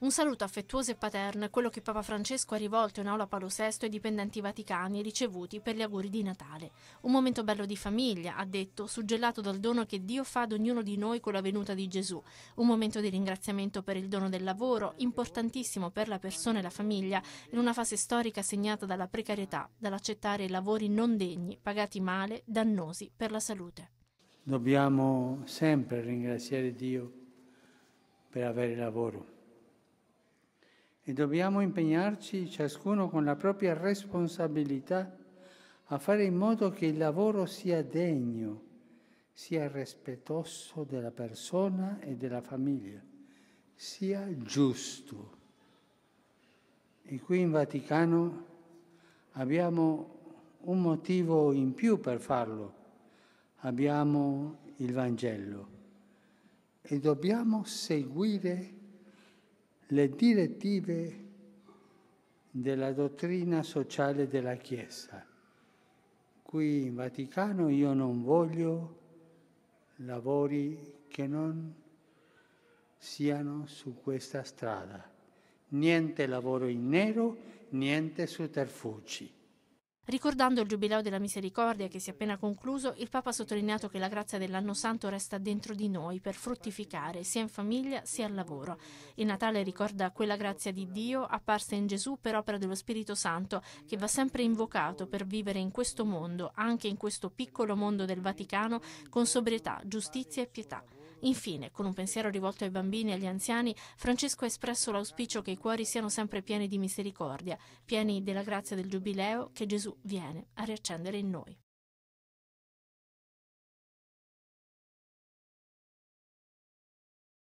Un saluto affettuoso e paterno è quello che Papa Francesco ha rivolto in aula Paolo VI ai dipendenti vaticani ricevuti per gli auguri di Natale. Un momento bello di famiglia, ha detto, suggellato dal dono che Dio fa ad ognuno di noi con la venuta di Gesù. Un momento di ringraziamento per il dono del lavoro, importantissimo per la persona e la famiglia, in una fase storica segnata dalla precarietà, dall'accettare lavori non degni, pagati male, dannosi per la salute. Dobbiamo sempre ringraziare Dio per avere lavoro e dobbiamo impegnarci ciascuno con la propria responsabilità a fare in modo che il lavoro sia degno, sia rispettoso della persona e della famiglia, sia giusto. E qui in Vaticano abbiamo un motivo in più per farlo. Abbiamo il Vangelo e dobbiamo seguire il Vangelo le direttive della dottrina sociale della Chiesa. Qui in Vaticano io non voglio lavori che non siano su questa strada. Niente lavoro in nero, niente sotterfugi. Ricordando il Giubileo della Misericordia che si è appena concluso, il Papa ha sottolineato che la grazia dell'anno santo resta dentro di noi per fruttificare sia in famiglia sia al lavoro. Il Natale ricorda quella grazia di Dio apparsa in Gesù per opera dello Spirito Santo che va sempre invocato per vivere in questo mondo, anche in questo piccolo mondo del Vaticano, con sobrietà, giustizia e pietà. Infine, con un pensiero rivolto ai bambini e agli anziani, Francesco ha espresso l'auspicio che i cuori siano sempre pieni di misericordia, pieni della grazia del Giubileo che Gesù viene a riaccendere in noi.